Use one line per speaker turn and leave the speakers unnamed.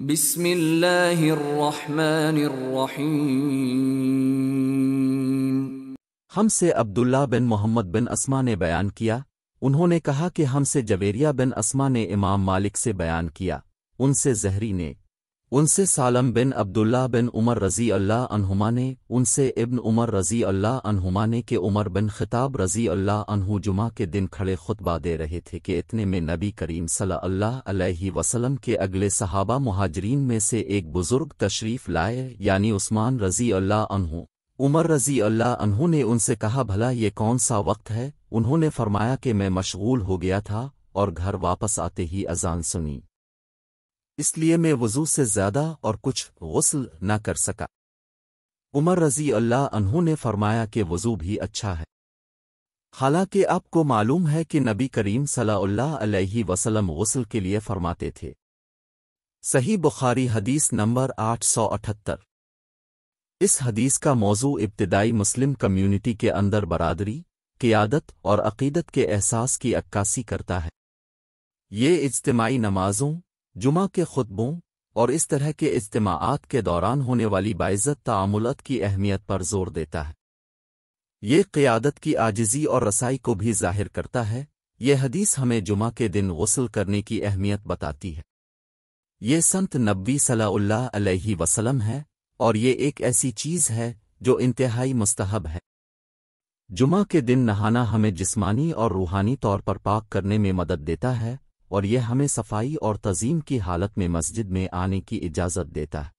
بسم الله हमसे अब्दुल्ला बिन मोहम्मद बिन असमा ने बयान किया उन्होंने कहा कि हमसे जवेरिया बिन असमा ने इमाम मालिक से बयान किया उनसे जहरी ने उनसे सालम बिन अब्दुल्ला बिन उमर रजी अल्लाह अनहुमा ने उनसे इब्न उमर रजी अल्लाह अनहुमा ने के उमर बिन खिताब रजी अल्लाह अनहु जुमा के दिन खड़े खुतबा दे रहे थे कि इतने में नबी करीम सल्लल्लाहु अलैहि वसल्लम के अगले सहाबा महाजरीन में से एक बुज़ुर्ग तशरीफ़ लाए यानी उस्मान रजी अल्लाह अनहु उमर रजी अल्लाह अनहु ने उनसे कहा भला ये कौन सा वक्त है उन्होंने फरमाया कि मैं मशगूल हो गया था और घर वापस आते ही अजान सुनी इसलिए मैं वजू से ज्यादा और कुछ गसल न कर सका उमर रजी अल्लाह अनहू ने फरमाया कि वजू भी अच्छा है हालांकि आपको मालूम है कि नबी करीम सलाह वसलम गसल के लिए फरमाते थे सही बुखारी हदीस नंबर आठ सौ अठहत्तर इस हदीस का मौजू इब्तदाई मुस्लिम कम्युनिटी के अंदर बरादरी क़ियादत और अकीदत के एहसास की अक्कासी करता है ये इज्तमाही नमाजों जुमा के खुतबों और इस तरह के इज्तमात के दौरान होने वाली बाइज़त तामुलत की अहमियत पर जोर देता है ये क़ियादत की आजिज़ी और रसाई को भी जाहिर करता है ये हदीस हमें जुमा के दिन गसल करने की अहमियत बताती है ये संत नब्बी सलाउल्लाह अलैहि वसलम है और ये एक ऐसी चीज़ है जो इंतहाई मुस्तहब है जुमा के दिन नहाना हमें जिस्मानी और रूहानी तौर पर पाक करने में मदद देता है और यह हमें सफाई और तजीम की हालत में मस्जिद में आने की इजाज़त देता है